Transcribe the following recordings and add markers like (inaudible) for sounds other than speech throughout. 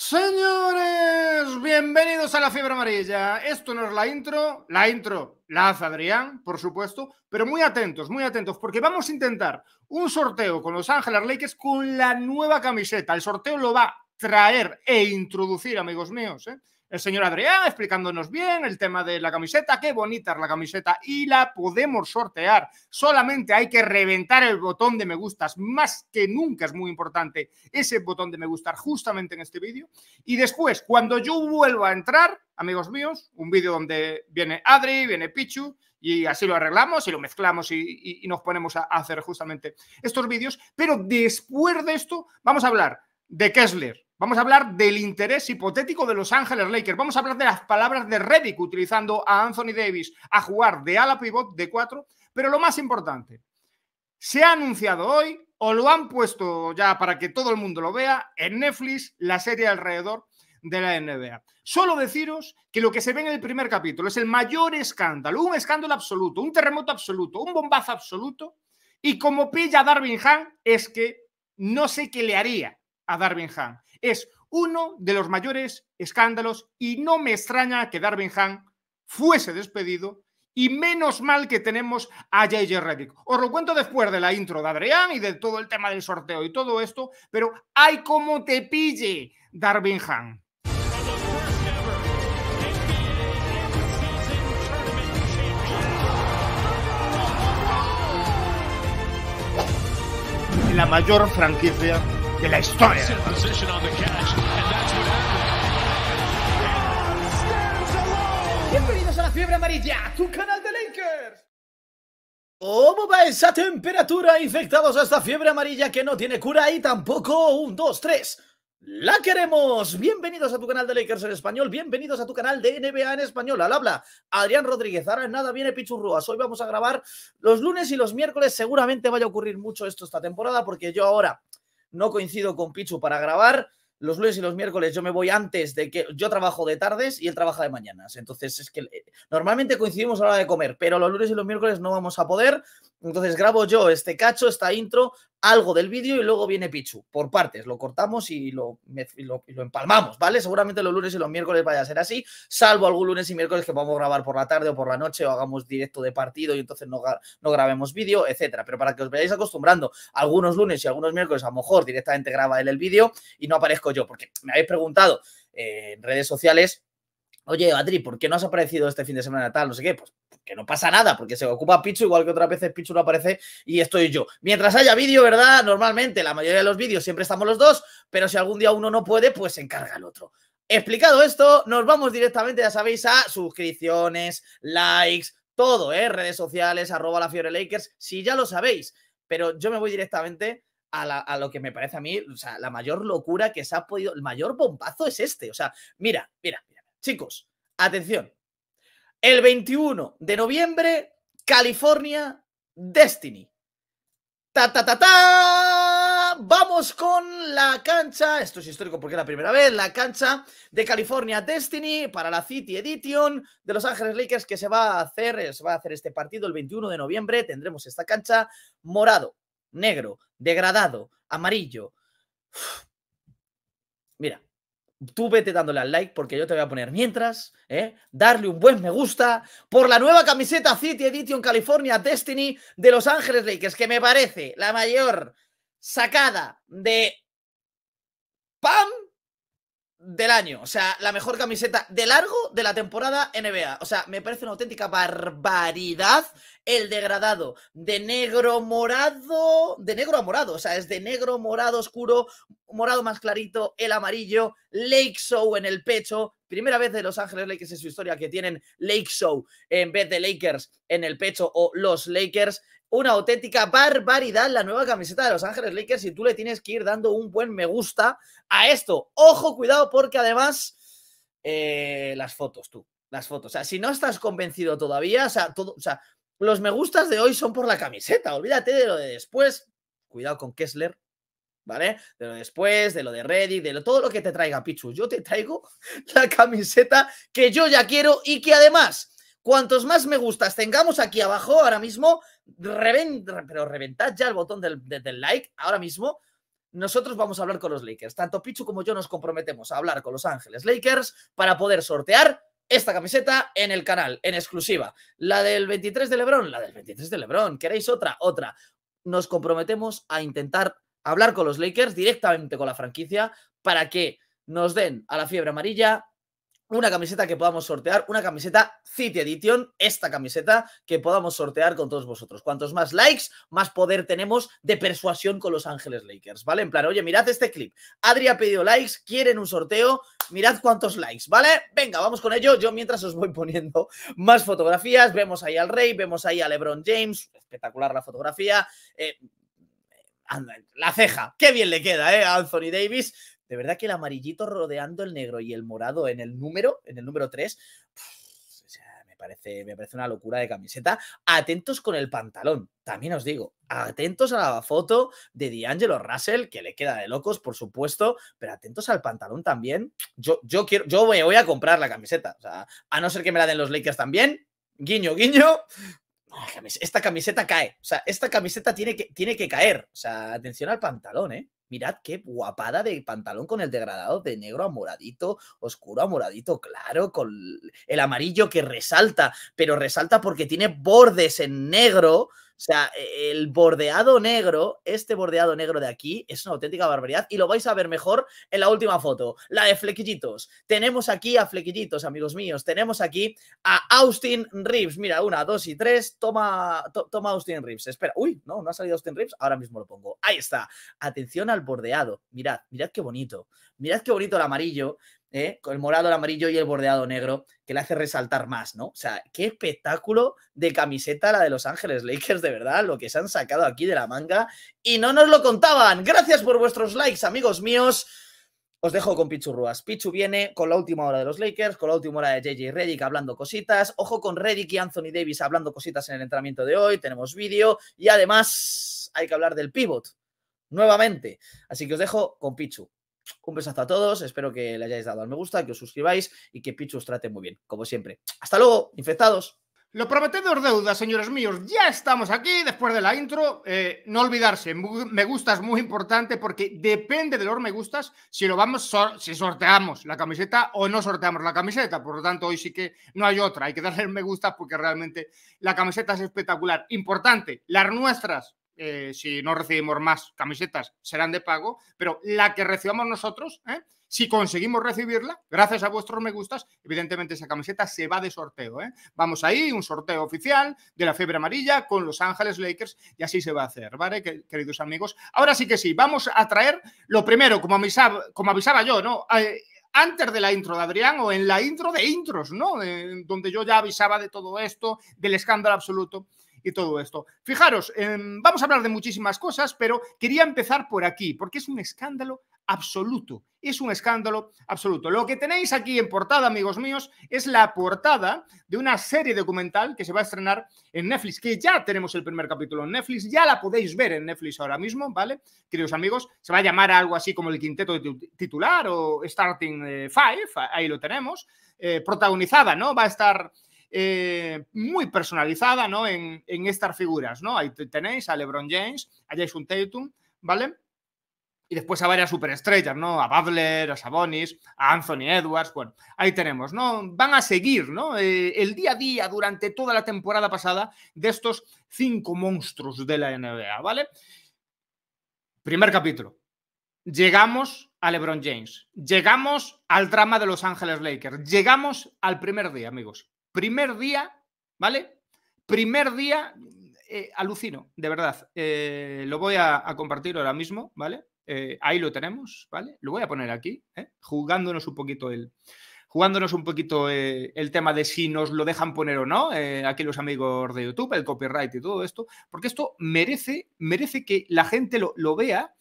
Señores, bienvenidos a la fiebre amarilla. Esto no es la intro, la intro la hace Adrián, por supuesto, pero muy atentos, muy atentos, porque vamos a intentar un sorteo con Los Ángeles Lakers con la nueva camiseta. El sorteo lo va a traer e introducir, amigos míos, ¿eh? el señor Adrián explicándonos bien el tema de la camiseta, qué bonita es la camiseta y la podemos sortear. Solamente hay que reventar el botón de me gustas, más que nunca es muy importante ese botón de me gustar justamente en este vídeo. Y después, cuando yo vuelva a entrar, amigos míos, un vídeo donde viene Adri, viene Pichu, y así lo arreglamos y lo mezclamos y, nos ponemos a hacer justamente estos vídeos. Pero después de esto, vamos a hablar de Kessler, Vamos a hablar del interés hipotético de Los Ángeles Lakers. Vamos a hablar de las palabras de Reddick utilizando a Anthony Davis a jugar de ala pivot de 4. Pero lo más importante, se ha anunciado hoy o lo han puesto ya para que todo el mundo lo vea en Netflix, la serie alrededor de la NBA. Solo deciros que lo que se ve en el primer capítulo es el mayor escándalo, un escándalo absoluto, un terremoto absoluto, un bombazo absoluto. Y como pilla Darwin Han es que no sé qué le haría a Darwin Han. Es uno de los mayores escándalos y no me extraña que Darwin Han fuese despedido y menos mal que tenemos a JJ Reddick. Os lo cuento después de la intro de Adrián y de todo el tema del sorteo y todo esto, pero hay como te pille Darwin Han! La mayor franquicia de la historia. Bienvenidos a la fiebre amarilla, tu canal de Lakers. ¿Cómo va esa temperatura? Infectados a esta fiebre amarilla que no tiene cura y tampoco un, dos, tres. ¡La queremos! Bienvenidos a tu canal de Lakers en español, bienvenidos a tu canal de NBA en español. Al habla Adrián Rodríguez. Ahora nada viene pichurruas. Hoy vamos a grabar los lunes y los miércoles. Seguramente vaya a ocurrir mucho esto esta temporada porque yo ahora no coincido con Pichu para grabar. Los lunes y los miércoles yo me voy antes de que yo trabajo de tardes y él trabaja de mañanas. Entonces es que eh, normalmente coincidimos a la hora de comer, pero los lunes y los miércoles no vamos a poder. Entonces grabo yo este cacho, esta intro, algo del vídeo y luego viene Pichu, por partes, lo cortamos y lo, lo, empalmamos, ¿vale? Seguramente los lunes y los miércoles vaya a ser así, salvo algún lunes y miércoles que a grabar por la tarde o por la noche o hagamos directo de partido y entonces no, no grabemos vídeo, etcétera. Pero para que os vayáis acostumbrando, algunos lunes y algunos miércoles a lo mejor directamente graba él el vídeo y no aparezco yo, porque me habéis preguntado eh, en redes sociales Oye, Adri, ¿por qué no has aparecido este fin de semana tal? No sé qué. Pues que no pasa nada, porque se ocupa Pichu, igual que otras veces Pichu no aparece y estoy yo. Mientras haya vídeo, ¿verdad? Normalmente, la mayoría de los vídeos siempre estamos los dos, pero si algún día uno no puede, pues se encarga el otro. Explicado esto, nos vamos directamente, ya sabéis, a suscripciones, likes, todo, ¿eh? Redes sociales, arroba la Fiore Lakers, si ya lo sabéis. Pero yo me voy directamente a, lo que me parece a mí, o sea, la mayor locura que se ha podido, el mayor bombazo es este. O sea, mira, mira. Chicos, atención. El 21 de noviembre, California Destiny. ¡Ta, ta, ta, ta! Vamos con la cancha. Esto es histórico porque es la primera vez. La cancha de California Destiny para la City Edition de Los Ángeles Lakers que se va a hacer. Se va a hacer este partido el 21 de noviembre. Tendremos esta cancha morado, negro, degradado, amarillo. Mira, Tú vete dándole al like porque yo te voy a poner mientras, ¿eh? darle un buen me gusta por la nueva camiseta City Edition California Destiny de Los Ángeles Lakers, que me parece la mayor sacada de PAM del año. O sea, la mejor camiseta de largo de la temporada NBA. O sea, me parece una auténtica barbaridad el degradado de negro morado, de negro a morado. O sea, es de negro, morado oscuro, morado más clarito, el amarillo, Lake Show en el pecho. Primera vez de Los Ángeles Lakers en su historia que tienen Lake Show en vez de Lakers en el pecho o los Lakers una auténtica barbaridad la nueva camiseta de Los Ángeles Lakers y tú le tienes que ir dando un buen me gusta a esto. Ojo, cuidado, porque además eh, las fotos, tú, las fotos. O sea, si no estás convencido todavía, o sea, todo, o sea, los me gustas de hoy son por la camiseta, olvídate de lo de después. Cuidado con Kessler, ¿vale? De lo de después, de lo de Reddit, de lo, todo lo que te traiga Pichu. Yo te traigo (laughs) la camiseta que yo ya quiero y que además, cuantos más me gustas tengamos aquí abajo ahora mismo, pero reventad ya el botón del, del like ahora mismo nosotros vamos a hablar con los Lakers. Tanto Pichu como yo nos comprometemos a hablar con Los Ángeles Lakers para poder sortear esta camiseta en el canal, en exclusiva. La del 23 de Lebron, la del 23 de Lebron. ¿Queréis otra? Otra. Nos comprometemos a intentar hablar con los Lakers directamente con la franquicia para que nos den a la fiebre amarilla una camiseta que podamos sortear, una camiseta City Edition, esta camiseta que podamos sortear con todos vosotros. Cuantos más likes, más poder tenemos de persuasión con Los Ángeles Lakers, ¿vale? En plan, oye, mirad este clip. Adri ha pedido likes, quieren un sorteo, mirad cuántos likes, ¿vale? Venga, vamos con ello. Yo mientras os voy (laughs) poniendo más fotografías, vemos ahí al Rey, vemos ahí a LeBron James, espectacular la fotografía. Eh, la ceja, qué bien le queda, ¿eh? Anthony Davis de verdad que el amarillito rodeando el negro y el morado en el número, en el número 3, me, parece, me parece una locura de camiseta. Atentos con el pantalón, también os digo, atentos a la foto de D'Angelo Russell, que le queda de locos, por supuesto, pero atentos al pantalón también. Yo, yo, quiero, yo voy a comprar la camiseta, a no ser que me la den los Lakers también, guiño, guiño, esta camiseta cae. O sea, esta camiseta tiene que, tiene que caer. O sea, atención al pantalón, ¿eh? Mirad qué guapada de pantalón con el degradado de negro a moradito, oscuro a moradito, claro, con el amarillo que resalta, pero resalta porque tiene bordes en negro o sea, e, el bordeado negro, este bordeado negro de aquí, es una auténtica barbaridad y lo vais a ver mejor en la última foto, la de Flequillitos. Tenemos aquí a Flequillitos, amigos míos. Tenemos aquí a Austin Reeves. Mira, una, dos y tres. Toma, toma Austin Reeves. Espera. Uy, no, no ha salido Austin Reeves. Ahora mismo lo pongo. Ahí está. Atención al bordeado. Mirad, mirad qué bonito. Mirad qué bonito el amarillo. ¿eh? con el morado, el amarillo y el bordeado negro, que le hace resaltar más, ¿no? O sea, qué espectáculo de camiseta la de Los Ángeles Lakers, de verdad, lo que se han sacado aquí de la manga y no nos lo contaban. Gracias por vuestros likes, amigos míos. Os dejo con Pichu Ruas. Pichu viene con la última hora de los Lakers, con la última hora de JJ Redick hablando cositas. Ojo con Redick y Anthony Davis hablando cositas en el entrenamiento de hoy. Tenemos vídeo y además hay que hablar del pivot nuevamente. Así que os dejo con Pichu. Un besazo a todos, espero que le hayáis dado al me gusta, que os suscribáis y que Pichu os trate muy bien, como siempre. Hasta luego, infectados. Lo prometedor deuda, señores míos, ya estamos aquí después de la intro. Eh, no olvidarse, me gusta es muy importante porque depende de los me gustas si lo vamos, si sorteamos la camiseta o no sorteamos la camiseta. Por lo tanto, hoy sí que no hay otra. Hay que darle me gusta porque realmente la camiseta es espectacular. Importante, las nuestras, eh, si no recibimos más camisetas, serán de pago, pero la que recibamos nosotros, ¿eh? si conseguimos recibirla, gracias a vuestros me gustas, evidentemente esa camiseta se va de sorteo. ¿eh? Vamos ahí, un sorteo oficial de la fiebre amarilla con Los Ángeles Lakers y así se va a hacer, ¿vale, queridos amigos? Ahora sí que sí, vamos a traer lo primero, como avisaba, como avisaba yo, ¿no? antes de la intro de Adrián o en la intro de intros, ¿no? donde yo ya avisaba de todo esto, del escándalo absoluto y todo esto. Fijaros, em, vamos a hablar de muchísimas cosas, pero quería empezar por aquí, porque es un escándalo absoluto. Es un escándalo absoluto. Lo que tenéis aquí en portada, amigos míos, es la portada de una serie documental que se va a estrenar en Netflix, que ya tenemos el primer capítulo en Netflix, ya la podéis ver en Netflix ahora mismo, ¿vale? Queridos amigos, se va a llamar algo así como el quinteto titular o Starting eh, Five, ahí lo tenemos, eh, protagonizada, ¿no? Va a estar eh, muy personalizada en, estas figuras. ¿no? Ahí tenéis a LeBron James, a Jason Tatum, ¿vale? Y después a varias superestrellas, ¿no? A Butler, a Sabonis, a Anthony Edwards. Bueno, ahí tenemos, ¿no? Van a seguir, ¿no? Eh, el día a día durante toda la temporada pasada de estos cinco monstruos de la NBA, ¿vale? Primer capítulo. Llegamos a LeBron James. Llegamos al drama de Los Ángeles Lakers. Llegamos al primer día, amigos. Primer día, ¿vale? Primer día, eh, alucino, de verdad. Eh, lo voy a, compartir ahora mismo, ¿vale? Eh, ahí lo tenemos, ¿vale? Lo voy a poner aquí, jugándonos un poquito el, jugándonos un poquito el tema de si nos lo dejan poner o no, aquí los amigos de YouTube, el copyright y todo esto, porque esto merece, merece que la gente lo, vea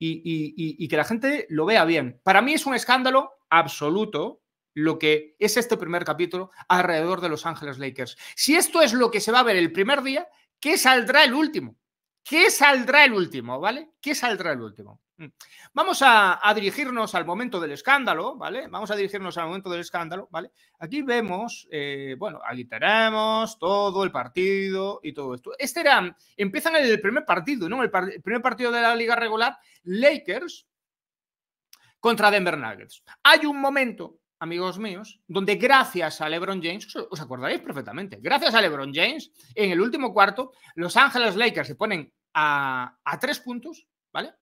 y, que la gente lo vea bien. Para mí es un escándalo absoluto, lo que es este primer capítulo alrededor de Los Ángeles Lakers. Si esto es lo que se va a ver el primer día, ¿qué saldrá el último? ¿Qué saldrá el último? ¿Vale? ¿Qué saldrá el último? Mm. Vamos a, dirigirnos al momento del escándalo, ¿vale? Vamos a dirigirnos al momento del escándalo, ¿vale? Aquí vemos, eh, bueno, aquí tenemos todo el partido y todo esto. Este era, empiezan el primer partido, ¿no? El, el primer partido de la liga regular, Lakers contra Denver Nuggets. Hay un momento amigos míos, donde gracias a LeBron James, os acordaréis perfectamente, gracias a LeBron James, en el último cuarto, Los Ángeles Lakers se ponen a, tres puntos, ¿vale?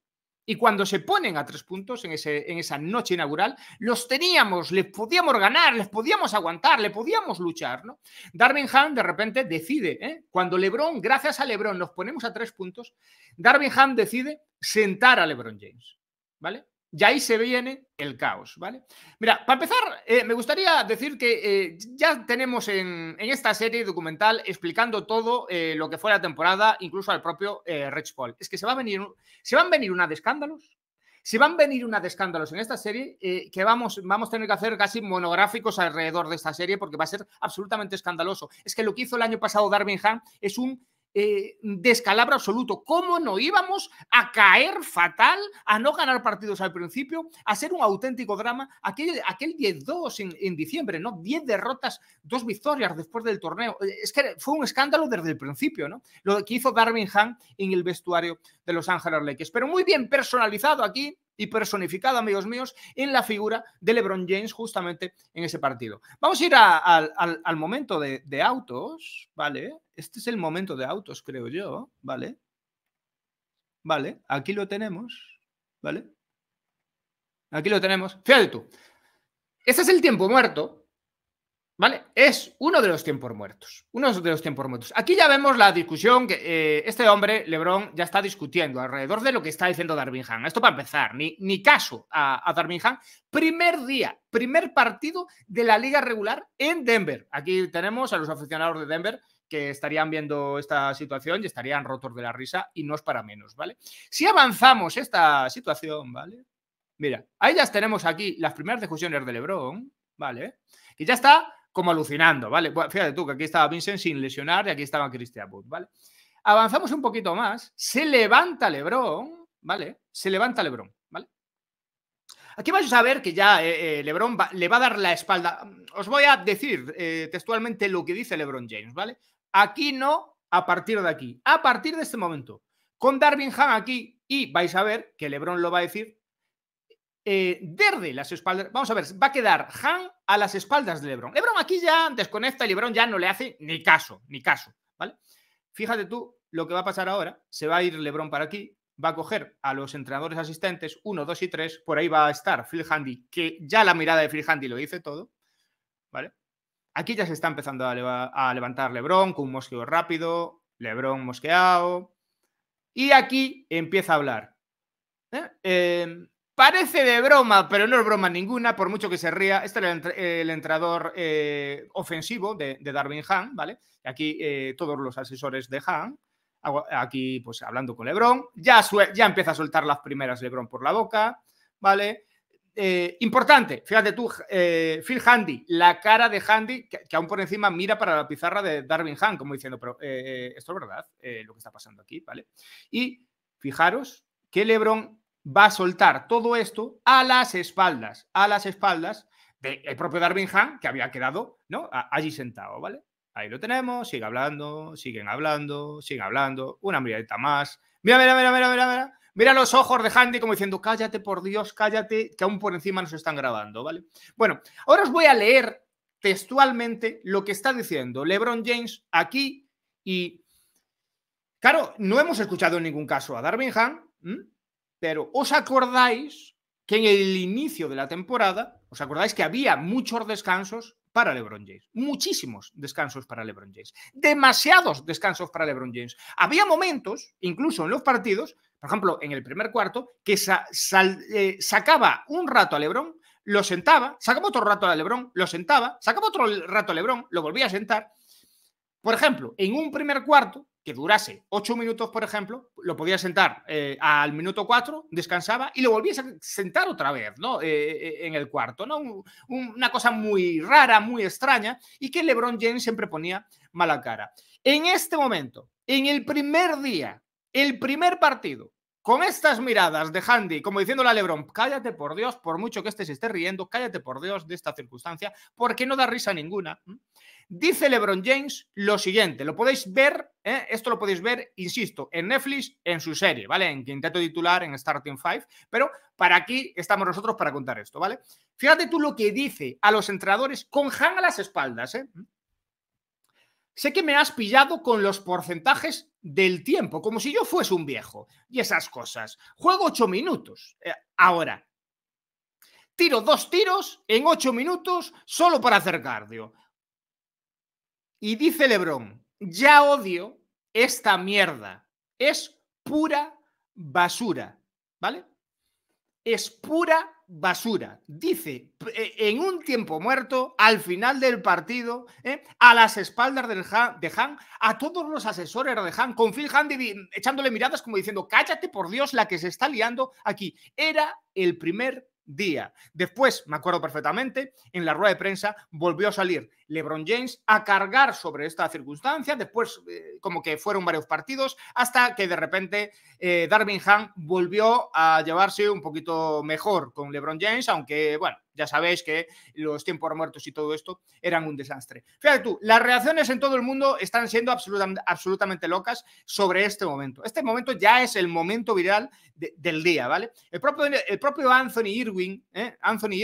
Y cuando se ponen a tres puntos en, ese, en esa noche inaugural, los teníamos, les podíamos ganar, les podíamos aguantar, le podíamos luchar, ¿no? Darwin Ham de repente decide, ¿eh? cuando Lebron, gracias a Lebron, nos ponemos a tres puntos, Darwin Ham decide sentar a Lebron James, ¿vale? Y ahí se viene el caos, ¿vale? Mira, para empezar, eh, me gustaría decir que eh, ya tenemos en, esta serie documental explicando todo eh, lo que fue la temporada, incluso al propio Rich Paul. Es que se, va a venir, van a venir una de escándalos, se van a venir una de escándalos en esta serie que vamos, vamos a tener que hacer casi monográficos alrededor de esta serie porque va a ser absolutamente escandaloso. Es que lo que hizo el año pasado Darwin Ham es un eh, descalabro absoluto. ¿Cómo no íbamos a caer fatal, a no ganar partidos al principio, a ser un auténtico drama? Aquel, aquel 10-2 en, diciembre, ¿no? 10 derrotas, dos victorias después del torneo. Eh, es que fue un escándalo desde el principio, ¿no? Lo que hizo Darwin en el vestuario de Los Ángeles Lakers. Pero muy bien personalizado aquí y personificado, amigos míos, en la figura de LeBron James justamente en ese partido. Vamos a ir al, momento de, de autos, ¿vale? Este es el momento de autos, creo yo, ¿vale? ¿Vale? Aquí lo tenemos, ¿vale? Aquí lo tenemos. Fíjate tú. Este es el tiempo muerto, ¿Vale? Es uno de los tiempos muertos. Uno de los tiempos muertos. Aquí ya vemos la discusión que eh, este hombre, Lebron, ya está discutiendo alrededor de lo que está diciendo Darwin Esto para empezar, ni, ni caso a, Darwin Primer día, primer partido de la liga regular en Denver. Aquí tenemos a los aficionados de Denver que estarían viendo esta situación y estarían rotos de la risa y no es para menos, ¿vale? Si avanzamos esta situación, ¿vale? Mira, ahí ya tenemos aquí las primeras discusiones de Lebron, ¿vale? Y ya está como alucinando, ¿vale? fíjate tú que aquí estaba Vincent sin lesionar y aquí estaba Christian Booth, ¿vale? Avanzamos un poquito más. Se levanta Lebron, ¿vale? Se levanta Lebron, ¿vale? Aquí vais a ver que ya eh, eh, Lebron le va a dar la espalda. Os voy a decir eh, textualmente lo que dice Lebron James, ¿vale? Aquí no, a partir de aquí, a partir de este momento. Con Darwin Han aquí, y vais a ver que Lebron lo va a decir eh, las espaldas. Vamos a ver, va a quedar Han a las espaldas de LeBron. LeBron aquí ya desconecta y LeBron ya no le hace ni caso, ni caso, ¿vale? Fíjate tú lo que va a pasar ahora. Se va a ir LeBron para aquí, va a coger a los entrenadores asistentes uno dos y tres Por ahí va a estar Phil Handy, que ya la mirada de Phil Handy lo dice todo, ¿vale? Aquí ya se está empezando a, levantar LeBron con un mosqueo rápido, LeBron mosqueado. Y aquí empieza a hablar. ¿Eh? eh Parece de broma, pero no es broma ninguna, por mucho que se ría. Este era el, entrador eh, ofensivo de, Darwin Han, ¿vale? Aquí eh, todos los asesores de Han, aquí pues hablando con Lebron. Ya, ya empieza a soltar las primeras Lebron por la boca, ¿vale? Eh, importante, fíjate tú, Phil Handy, la cara de Handy, que, aún por encima mira para la pizarra de Darwin Han, como diciendo, pero esto es verdad, lo que está pasando aquí, ¿vale? Y fijaros que Lebron va a soltar todo esto a las espaldas, a las espaldas del propio Darwin Han, que había quedado ¿no? allí sentado, ¿vale? Ahí lo tenemos, sigue hablando, siguen hablando, siguen hablando, una miradita más. Mira, mira, mira, mira, mira, mira. Mira los ojos de Handy como diciendo, cállate, por Dios, cállate, que aún por encima nos están grabando, ¿vale? Bueno, ahora os voy a leer textualmente lo que está diciendo LeBron James aquí y, claro, no hemos escuchado en ningún caso a Darwin Han, pero ¿os acordáis que en el inicio de la temporada, os acordáis que había muchos descansos para LeBron James. Muchísimos descansos para LeBron James. Demasiados descansos para LeBron James. Había momentos, incluso en los partidos, por ejemplo, en el primer cuarto, que eh, sacaba un rato a LeBron, lo sentaba, sacaba otro rato a LeBron, lo sentaba, sacaba otro rato a LeBron, lo volvía a sentar. Por ejemplo, en un primer cuarto, que durase ocho minutos, por ejemplo, lo podía sentar eh, al minuto cuatro, descansaba y lo volvías a sentar otra vez, ¿no? Eh, eh, en el cuarto, ¿no? una cosa muy rara, muy extraña y que LeBron James siempre ponía mala cara. En este momento, en el primer día, el primer partido con estas miradas de Handy, como diciéndole a Lebron, cállate por Dios, por mucho que este se esté riendo, cállate por Dios de esta circunstancia, porque no da risa ninguna. Dice Lebron James lo siguiente, lo podéis ver, ¿eh? esto lo podéis ver, insisto, en Netflix, en su serie, ¿vale? En Quinteto Titular, en Starting Five, pero para aquí estamos nosotros para contar esto, ¿vale? Fíjate tú lo que dice a los entrenadores con Han a las espaldas, ¿eh? Sé que me has pillado con los porcentajes del tiempo, como si yo fuese un viejo y esas cosas. Juego ocho minutos. Eh, ahora, tiro dos tiros en ocho minutos solo para hacer cardio. Y dice Lebrón, ya odio esta mierda. Es pura basura, ¿vale? Es pura basura. Dice, e-, en un tiempo muerto, al final del partido, ¿eh? a las espaldas de Han, a todos los asesores de Han, con Phil Han echándole miradas como diciendo, cállate por Dios la que se está liando aquí. Era el primer día. Después, me acuerdo perfectamente, en la rueda de prensa volvió a salir LeBron James a cargar sobre esta circunstancia, después eh, como que fueron varios partidos, hasta que de repente eh, Darwin Ham volvió a llevarse un poquito mejor con LeBron James, aunque bueno, ya sabéis que los tiempos muertos y todo esto eran un desastre. Fíjate tú, las reacciones en todo el mundo están siendo absolutamente locas sobre este momento. Este momento ya es el momento viral del día, ¿vale? El propio, Anthony Irwin, ¿eh? Anthony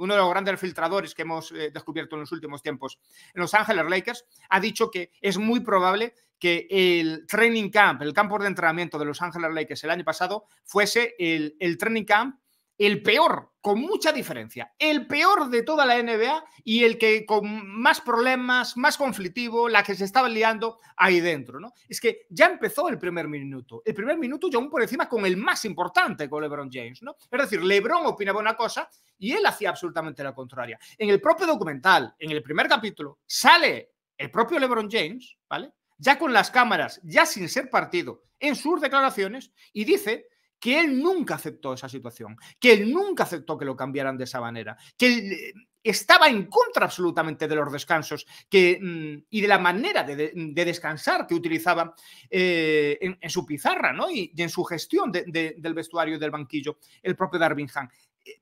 uno de los grandes filtradores que hemos eh, descubierto en los últimos tiempos en Los Angeles Lakers, ha dicho que es muy probable que el training camp, el campo de entrenamiento de Los Angeles Lakers el año pasado, fuese el training camp el peor, con mucha diferencia, el peor de toda la NBA y el que con más problemas, más conflictivo, la que se estaba liando ahí dentro, ¿no? Es que ya empezó el primer minuto, el primer minuto ya aún por encima con el más importante con LeBron James, ¿no? Es decir, LeBron opinaba una cosa y él hacía absolutamente la contraria. En el propio documental, en el primer capítulo, sale el propio LeBron James, ¿vale? Ya con las cámaras, ya sin ser partido, en sus declaraciones y dice que él nunca aceptó esa situación, que él nunca aceptó que lo cambiaran de esa manera, que él eh, estaba en contra absolutamente de los descansos que, mm, y de la manera de, descansar que utilizaba eh, en, su pizarra ¿no? y, en su gestión del vestuario y del banquillo el propio Darwin Han. Eh,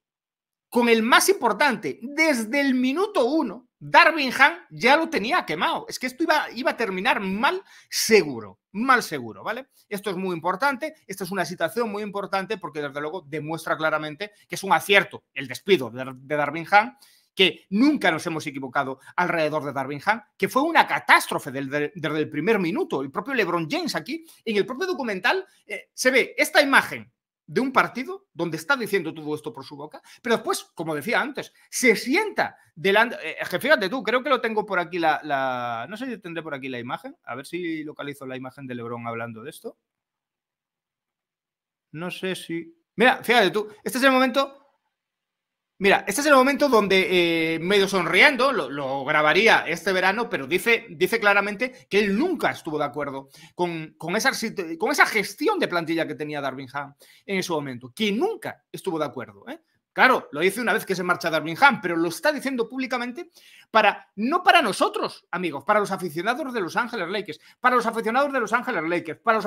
con el más importante, desde el minuto uno, Darwin Darwinham ya lo tenía quemado. Es que esto iba, a terminar mal seguro, mal seguro, ¿vale? Esto es muy importante, esta es una situación muy importante porque desde luego demuestra claramente que es un acierto el despido de, Darwin Darwinham, que nunca nos hemos equivocado alrededor de Darwin Darwinham, que fue una catástrofe desde el primer minuto. El propio LeBron James aquí, en el propio documental, eh, se ve esta imagen de un partido donde está diciendo todo esto por su boca, pero después, como decía antes, se sienta delante... Eh, fíjate tú, creo que lo tengo por aquí la, No sé si tendré por aquí la imagen, a ver si localizo la imagen de Lebrón hablando de esto. No sé si... Mira, fíjate tú, este es el momento Mira, este es el momento donde, eh, medio sonriendo, lo, grabaría este verano, pero dice, claramente que él nunca estuvo de acuerdo con, con, esa, con esa gestión de plantilla que tenía Darwin en ese momento, que nunca estuvo de acuerdo. ¿eh? Claro, lo dice una vez que se marcha Darwin Ham, pero lo está diciendo públicamente para, no para nosotros, amigos, para los aficionados de Los Ángeles Lakers, para los aficionados de Los Ángeles Lakers, para los,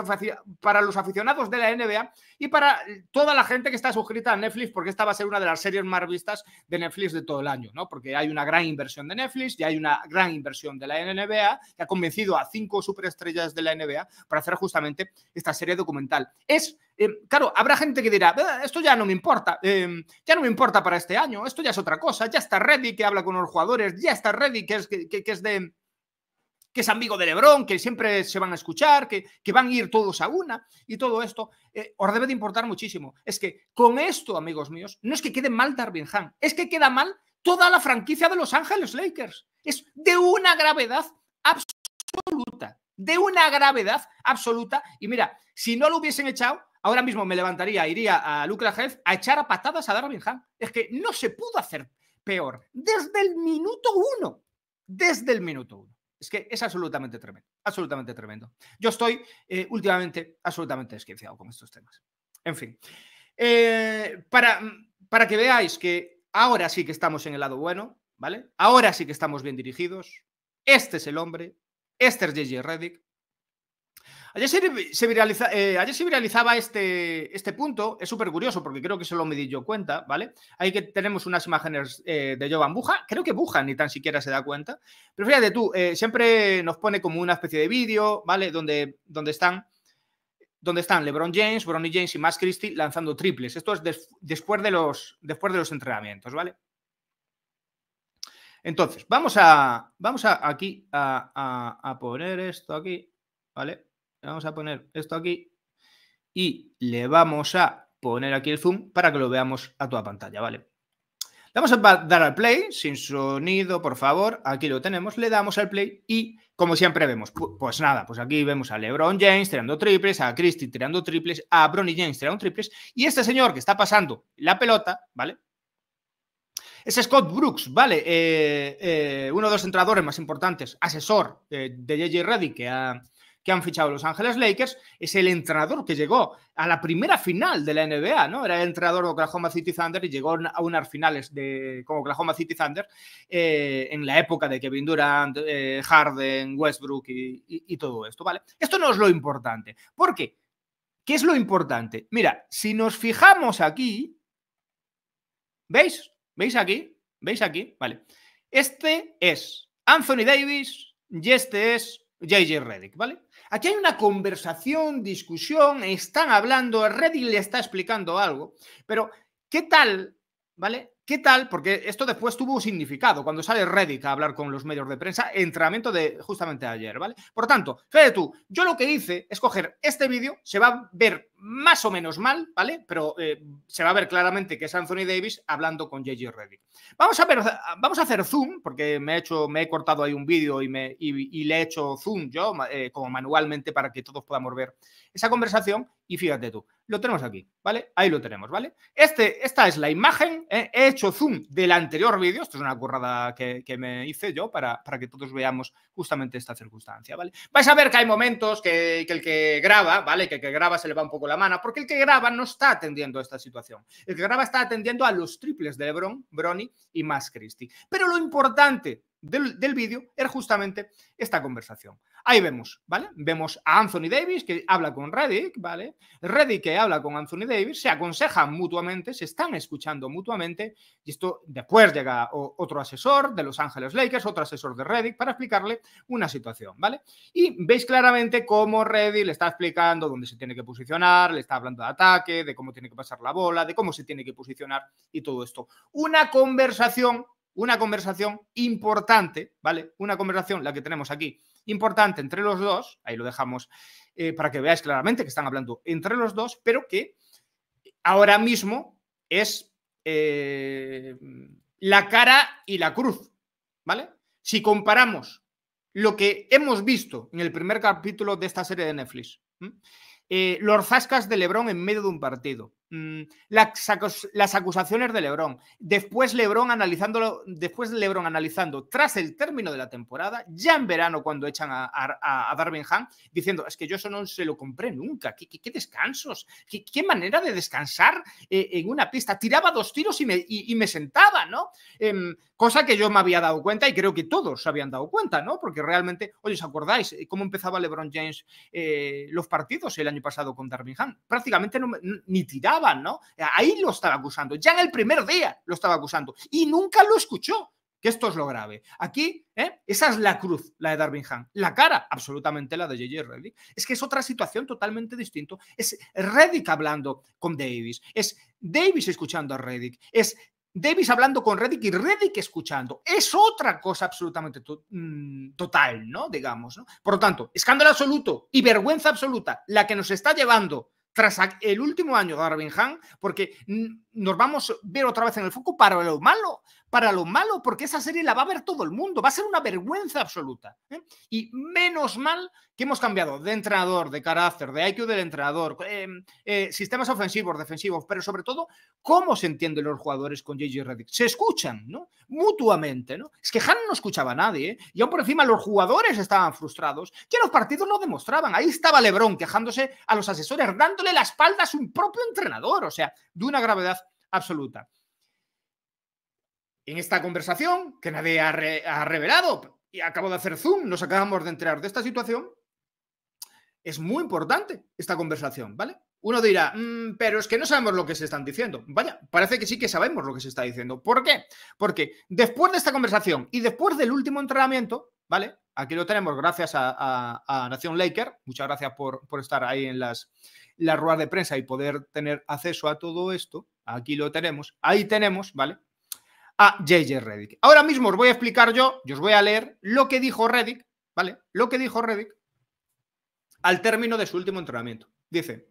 para los aficionados de la NBA y para toda la gente que está suscrita a Netflix, porque esta va a ser una de las series más vistas de Netflix de todo el año, ¿no? Porque hay una gran inversión de Netflix y hay una gran inversión de la NBA que ha convencido a cinco superestrellas de la NBA para hacer justamente esta serie documental. Es eh, claro, habrá gente que dirá, esto ya no me importa, em, ya no me importa para este año, esto ya es otra cosa, ya está Reddy que habla con los jugadores, ya está Reddy que es, que, es de que es amigo de Lebron, que siempre se van a escuchar, que, van a ir todos a una y todo esto, eh, os debe de importar muchísimo. Es que con esto, amigos míos, no es que quede mal Darwin Han, es que queda mal toda la franquicia de Los Ángeles Lakers. Es de una gravedad absoluta, de una gravedad absoluta. Y mira, si no lo hubiesen echado, ahora mismo me levantaría, iría a Lucra Health a echar a patadas a Darwin Ham. Es que no se pudo hacer peor desde el minuto uno. Desde el minuto uno. Es que es absolutamente tremendo, absolutamente tremendo. Yo estoy eh, últimamente absolutamente desquiciado con estos temas. En fin, eh, para, mm, para que veáis que ahora sí que estamos en el lado bueno, ¿vale? Ahora sí que estamos bien dirigidos. Este es el hombre, este es JJ Reddick, eh, ayer se, viralizaba este, este punto, es súper curioso porque creo que solo me di yo cuenta, ¿vale? Ahí que tenemos unas imágenes eh, de Jovan Buja, creo que Buja ni tan siquiera se da cuenta, pero fíjate tú, eh, siempre nos pone como una especie de vídeo, ¿vale? Donde, donde están... Donde están LeBron James, Bronny James y Max Christie lanzando triples. Esto es después, de los, después de los entrenamientos, ¿vale? Entonces, vamos a, vamos aquí a, a poner esto aquí, ¿vale? vamos a poner esto aquí y le vamos a poner aquí el zoom para que lo veamos a toda pantalla, ¿vale? vamos a dar al play, sin sonido, por favor, aquí lo tenemos, le damos al play y como siempre vemos, pues nada, pues aquí vemos a LeBron James tirando triples, a Christie tirando triples, a Bronny James tirando triples y este señor que está pasando la pelota, ¿vale? Es Scott Brooks, ¿vale? Eh, eh, uno de los entrenadores más importantes, asesor eh, de JJ Reddy, que ha, han fichado Los Ángeles Lakers, es el entrenador que llegó a la primera final de la NBA, ¿no? Era el entrenador de Oklahoma City Thunder y llegó a unas finales de, Oklahoma City Thunder eh, en la época de Kevin Durant, eh, Harden, Westbrook y, y todo esto, ¿vale? Esto no es lo importante. ¿Por qué? ¿Qué es lo importante? Mira, si nos fijamos aquí, ¿veis? ¿Veis aquí? ¿Veis aquí? Vale. Este es Anthony Davis y este es JJ Reddick, ¿vale? Aquí hay una conversación, discusión, están hablando, Reddick le está explicando algo, pero ¿qué tal, ¿vale? ¿Qué tal? Porque esto después tuvo un significado cuando sale Reddick a hablar con los medios de prensa, entrenamiento de justamente ayer, ¿vale? Por tanto, fíjate tú, yo lo que hice es coger este vídeo, se va a ver más o menos mal, ¿vale? Pero eh, se va a ver claramente que es Anthony Davis hablando con JJ Reddick. Vamos a ver, vamos a hacer zoom, porque me he, hecho, me he cortado ahí un vídeo y, le he hecho zoom yo, eh, como manualmente, para que todos podamos ver esa conversación. Y fíjate tú, lo tenemos aquí, ¿vale? Ahí lo tenemos, ¿vale? Este, esta es la imagen, eh, he hecho zoom del anterior vídeo, esto es una currada que, me hice yo para, para, que todos veamos justamente esta circunstancia, ¿vale? Vais a ver que hay momentos que, el que graba, ¿vale? Que el que graba se le va un poco la mano, porque el que graba no está atendiendo a esta situación. El que graba está atendiendo a los triples de LeBron, Bronny y más Christie. Pero lo importante del, del vídeo era justamente esta conversación. Ahí vemos, ¿vale? Vemos a Anthony Davis que habla con Reddick, ¿vale? Reddick que habla con Anthony Davis, se aconsejan mutuamente, se están escuchando mutuamente, y esto después llega otro asesor de Los Ángeles Lakers, otro asesor de Reddick, para explicarle una situación, ¿vale? Y veis claramente cómo Reddick le está explicando dónde se tiene que posicionar, le está hablando de ataque, de cómo tiene que pasar la bola, de cómo se tiene que posicionar y todo esto. Una conversación una conversación importante, ¿vale? Una conversación, la que tenemos aquí, importante entre los dos, ahí lo dejamos eh, para que veáis claramente que están hablando entre los dos, pero que ahora mismo es eh, la cara y la cruz, ¿vale? Si comparamos lo que hemos visto en el primer capítulo de esta serie de Netflix, eh, los zascas de Lebrón en medio de un partido, Mm, las, acusaciones de Lebron. Después Lebron, analizándolo, después Lebron analizando tras el término de la temporada, ya en verano cuando echan a, a, Darwin diciendo, es que yo eso no se lo compré nunca, qué, descansos, ¿Qué, ¿Qué, manera de descansar eh, en una pista. Tiraba dos tiros y me, sentaba, ¿no? Em, cosa que yo me había dado cuenta y creo que todos se habían dado cuenta, ¿no? Porque realmente, oye, ¿os acordáis eh, cómo empezaba Lebron James eh, los partidos el año pasado con Darwin Ham? Prácticamente ni tiraba ¿no? Eh, ahí lo estaba acusando, ya en el primer día lo estaba acusando y nunca lo escuchó que esto es lo grave. Aquí, ¿eh? esa es la cruz, la de Darwin La cara, absolutamente la de J.J. Reddick. Es que es otra situación totalmente distinta. Es Reddick hablando con Davis. Es Davis escuchando a Reddick. Es Davis hablando con Reddick y Reddick escuchando. Es otra cosa absolutamente mm, total, ¿no? Digamos, Por lo tanto, escándalo absoluto y vergüenza absoluta la que nos está llevando tras el último año de Arvin Han, porque nos vamos a ver otra vez en el foco para lo malo, para lo malo, porque esa serie la va a ver todo el mundo, va a ser una vergüenza absoluta. ¿eh? Y menos mal que hemos cambiado de entrenador, de carácter, de IQ del entrenador, em, eh, sistemas ofensivos, defensivos, pero sobre todo, cómo se entienden los jugadores con JJ Reddick. Se escuchan, ¿no? Mutuamente, ¿no? Es que Han no escuchaba a nadie, ¿eh? y aún por encima los jugadores estaban frustrados, que los partidos no demostraban. Ahí estaba Lebron quejándose a los asesores, dándole la espalda a su propio entrenador, o sea, de una gravedad absoluta en esta conversación que nadie ha, revelado y acabo de hacer zoom, nos acabamos de enterar de esta situación, es muy importante esta conversación, ¿vale? Uno dirá, mm, pero es que no sabemos lo que se están diciendo. Vaya, parece que sí que sabemos lo que se está diciendo. ¿Por qué? Porque después de esta conversación y después del último entrenamiento, ¿vale? Aquí lo tenemos gracias a, Nación Laker. Muchas gracias por, estar ahí en las, las ruedas de prensa y poder tener acceso a todo esto. Aquí lo tenemos. Ahí tenemos, ¿vale? a JJ Reddick. Ahora mismo os voy a explicar yo, y os voy a leer lo que dijo Reddick, ¿vale? Lo que dijo Reddick al término de su último entrenamiento. Dice,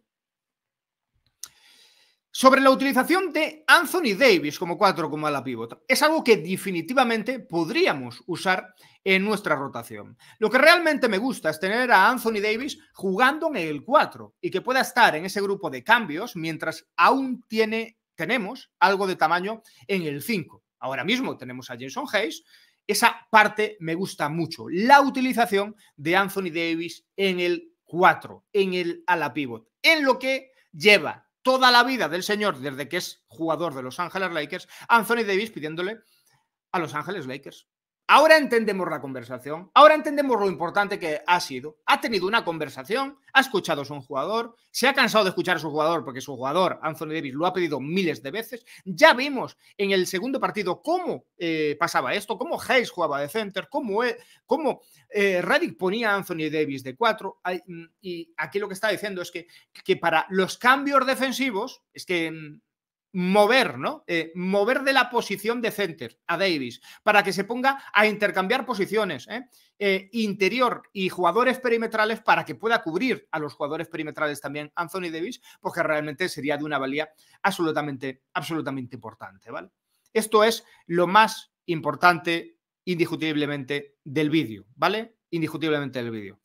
sobre la utilización de Anthony Davis como 4 como la pívot, es algo que definitivamente podríamos usar en nuestra rotación. Lo que realmente me gusta es tener a Anthony Davis jugando en el 4 y que pueda estar en ese grupo de cambios mientras aún tiene, tenemos algo de tamaño en el 5 ahora mismo tenemos a Jason Hayes, esa parte me gusta mucho. La utilización de Anthony Davis en el 4, en el a la pivot, en lo que lleva toda la vida del señor desde que es jugador de Los Ángeles Lakers, Anthony Davis pidiéndole a Los Ángeles Lakers. Ahora entendemos la conversación, ahora entendemos lo importante que ha sido. Ha tenido una conversación, ha escuchado a su jugador, se ha cansado de escuchar a su jugador porque su jugador, Anthony Davis, lo ha pedido miles de veces. Ya vimos en el segundo partido cómo eh, pasaba esto, cómo Hayes jugaba de center, cómo, e, eh, Radic ponía a Anthony Davis de cuatro. Mm, y aquí lo que está diciendo es que, que para los cambios defensivos, es que mm, mover, ¿no? Eh, mover de la posición de center a Davis para que se ponga a intercambiar posiciones, ¿eh? Eh, interior y jugadores perimetrales para que pueda cubrir a los jugadores perimetrales también Anthony Davis, porque realmente sería de una valía absolutamente, absolutamente importante, ¿vale? Esto es lo más importante indiscutiblemente del vídeo, ¿vale? Indiscutiblemente del vídeo.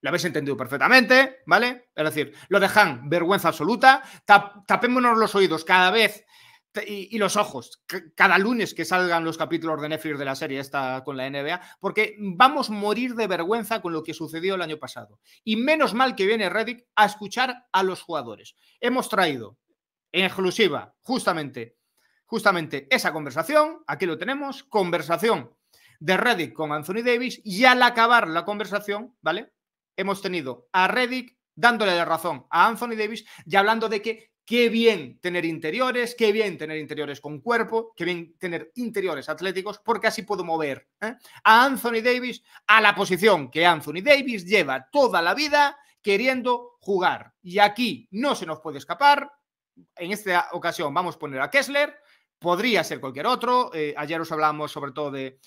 Lo habéis entendido perfectamente, ¿vale? Es decir, lo dejan vergüenza absoluta. tapémonos los oídos cada vez y, los ojos cada lunes que salgan los capítulos de Netflix de la serie esta con la NBA, porque vamos a morir de vergüenza con lo que sucedió el año pasado. Y menos mal que viene Reddick a escuchar a los jugadores. Hemos traído en exclusiva, justamente, justamente esa conversación, aquí lo tenemos, conversación de Reddick con Anthony Davis y al acabar la conversación, ¿vale? hemos tenido a Reddick dándole la razón a Anthony Davis y hablando de que qué bien tener interiores, qué bien tener interiores con cuerpo, qué bien tener interiores atléticos, porque así puedo mover ¿eh? a Anthony Davis a la posición que Anthony Davis lleva toda la vida queriendo jugar. Y aquí no se nos puede escapar. En esta ocasión vamos a poner a Kessler, podría ser cualquier otro. Eh, ayer os hablamos sobre todo de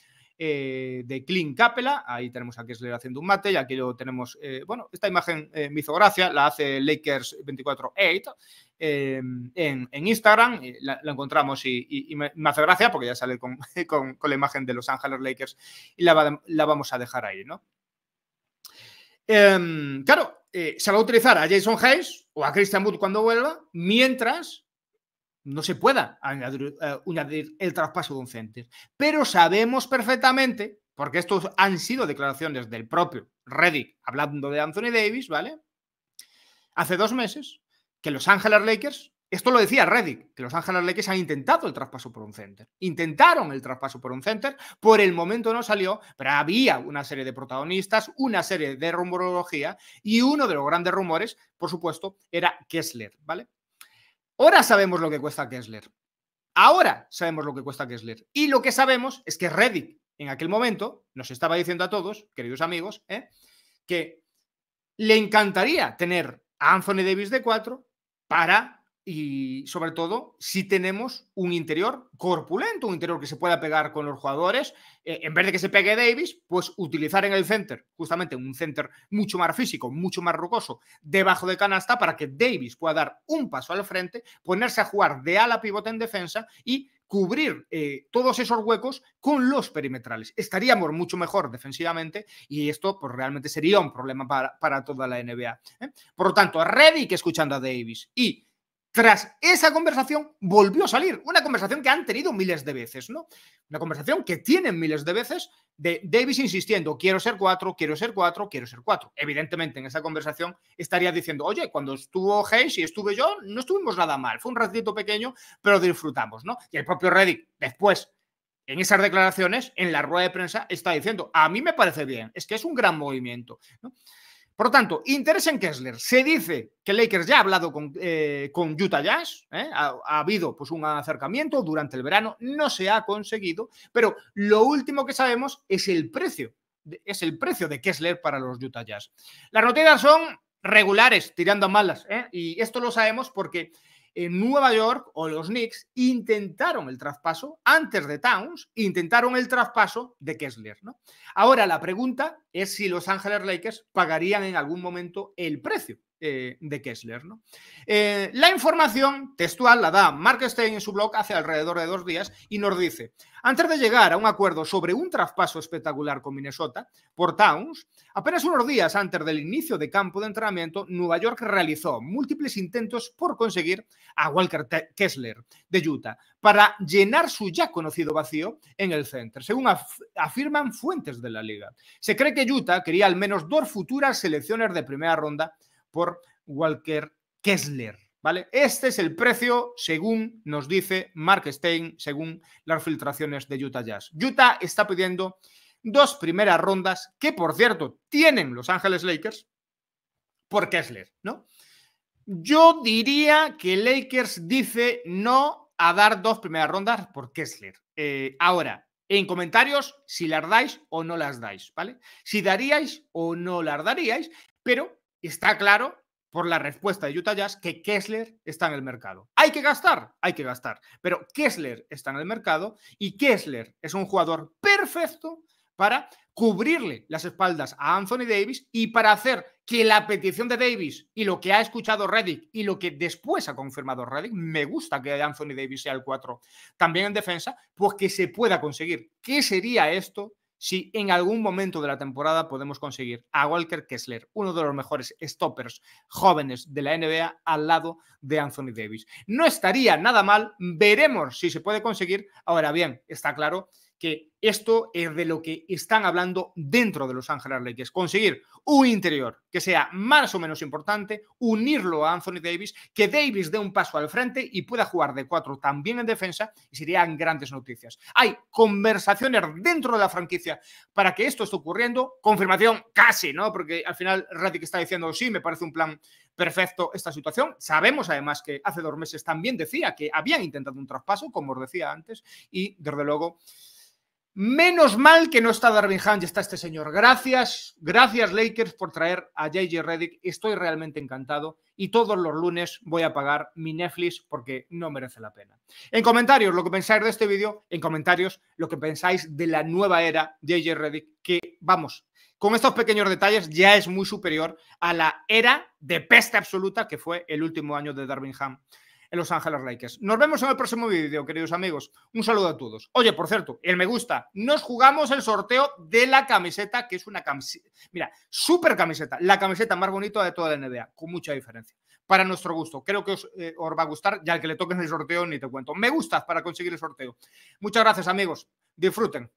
eh, de clean Capela. Ahí tenemos a Kessler haciendo un mate y aquí lo tenemos. Eh, bueno, esta imagen eh, me hizo gracia, la hace Lakers248 en, en, Instagram. La, encontramos y, me hace gracia porque ya sale (laughs) con, la imagen de Los Ángeles Lakers y la, la vamos a dejar ahí, ¿no? Em, claro, se va a utilizar a Jason Hayes o a Christian Wood cuando vuelva, mientras no se pueda añadir, eh, el traspaso de un center. Pero sabemos perfectamente, porque estos han sido declaraciones del propio Reddick hablando de Anthony Davis, ¿vale? Hace dos meses, que Los Angeles Lakers, esto lo decía Reddick, que Los Angeles Lakers han intentado el traspaso por un center. Intentaron el traspaso por un center, por el momento no salió, pero había una serie de protagonistas, una serie de rumorología y uno de los grandes rumores, por supuesto, era Kessler, ¿vale? Ahora sabemos lo que cuesta Kessler. Ahora sabemos lo que cuesta Kessler. Y lo que sabemos es que Reddick, en aquel momento nos estaba diciendo a todos, queridos amigos, ¿eh? que le encantaría tener a Anthony Davis de 4 para y sobre todo si tenemos un interior corpulento, un interior que se pueda pegar con los jugadores, eh, en vez de que se pegue Davis, pues utilizar en el center, justamente un center mucho más físico, mucho más rocoso, debajo de canasta para que Davis pueda dar un paso al frente, ponerse a jugar de ala pivote en defensa y cubrir eh, todos esos huecos con los perimetrales. Estaríamos mucho mejor defensivamente y esto pues, realmente sería un problema para, toda la NBA. ¿eh? Por lo tanto, a que escuchando a Davis y tras esa conversación volvió a salir una conversación que han tenido miles de veces, ¿no? Una conversación que tienen miles de veces de Davis insistiendo, quiero ser cuatro, quiero ser cuatro, quiero ser cuatro. Evidentemente, en esa conversación estaría diciendo, oye, cuando estuvo Hayes y estuve yo, no estuvimos nada mal, fue un ratito pequeño, pero disfrutamos, ¿no? Y el propio Reddick, después, en esas declaraciones, en la rueda de prensa, está diciendo, a mí me parece bien, es que es un gran movimiento, ¿no? Por lo tanto, interés en Kessler. Se dice que Lakers ya ha hablado con, eh, Utah Jazz, ¿eh? ha, habido pues, un acercamiento durante el verano, no se ha conseguido, pero lo último que sabemos es el precio, es el precio de Kessler para los Utah Jazz. Las noticias son regulares, tirando a malas, ¿eh? y esto lo sabemos porque en Nueva York o los Knicks intentaron el traspaso antes de Towns, intentaron el traspaso de Kessler. ¿no? Ahora la pregunta es si los Ángeles Lakers pagarían en algún momento el precio eh, de Kessler. ¿no? Eh, la información textual la da Mark Stein en su blog hace alrededor de dos días y nos dice, antes de llegar a un acuerdo sobre un traspaso espectacular con Minnesota por Towns, apenas unos días antes del inicio de campo de entrenamiento, Nueva York realizó múltiples intentos por conseguir a Walker Kessler de Utah para llenar su ya conocido vacío en el centro, según afirman fuentes de la liga. Se cree que Utah quería al menos dos futuras selecciones de primera ronda por Walker Kessler. ¿Vale? Este es el precio según nos dice Mark Stein, según las filtraciones de Utah Jazz. Utah está pidiendo dos primeras rondas que, por cierto, tienen Los Ángeles Lakers por Kessler, ¿no? Yo diría que Lakers dice no a dar dos primeras rondas por Kessler. Eh, ahora, en comentarios si las dais o no las dais, ¿vale? Si daríais o no las daríais, pero está claro por la respuesta de Utah Jazz que Kessler está en el mercado. Hay que gastar, hay que gastar, pero Kessler está en el mercado y Kessler es un jugador perfecto para cubrirle las espaldas a Anthony Davis y para hacer que la petición de Davis y lo que ha escuchado Reddick y lo que después ha confirmado Reddick, me gusta que Anthony Davis sea el 4 también en defensa, pues que se pueda conseguir. ¿Qué sería esto si en algún momento de la temporada podemos conseguir a Walker Kessler, uno de los mejores stoppers jóvenes de la NBA, al lado de Anthony Davis. No estaría nada mal, veremos si se puede conseguir. Ahora bien, está claro que esto es de lo que están hablando dentro de Los Ángeles Lakers. Conseguir un interior que sea más o menos importante, unirlo a Anthony Davis, que Davis dé un paso al frente y pueda jugar de cuatro también en defensa, y serían grandes noticias. Hay conversaciones dentro de la franquicia para que esto esté ocurriendo. Confirmación casi, ¿no? Porque al final Radic está diciendo, sí, me parece un plan perfecto esta situación. Sabemos además que hace dos meses también decía que habían intentado un traspaso, como os decía antes, y desde luego... Menos mal que no está Darwin Ham y está este señor. Gracias, gracias Lakers por traer a JJ Reddick. Estoy realmente encantado y todos los lunes voy a pagar mi Netflix porque no merece la pena. En comentarios lo que pensáis de este vídeo, en comentarios lo que pensáis de la nueva era de JJ Reddick, que vamos, con estos pequeños detalles ya es muy superior a la era de peste absoluta que fue el último año de Darwin Ham en Los Ángeles Lakers. Nos vemos en el próximo vídeo, queridos amigos. Un saludo a todos. Oye, por cierto, el me gusta. Nos jugamos el sorteo de la camiseta, que es una camiseta, mira, súper camiseta, la camiseta más bonita de toda la NBA, con mucha diferencia. Para nuestro gusto. Creo que eh, os, va a gustar, ya que le toques el sorteo ni te cuento. Me gusta para conseguir el sorteo. Muchas gracias, amigos. Disfruten.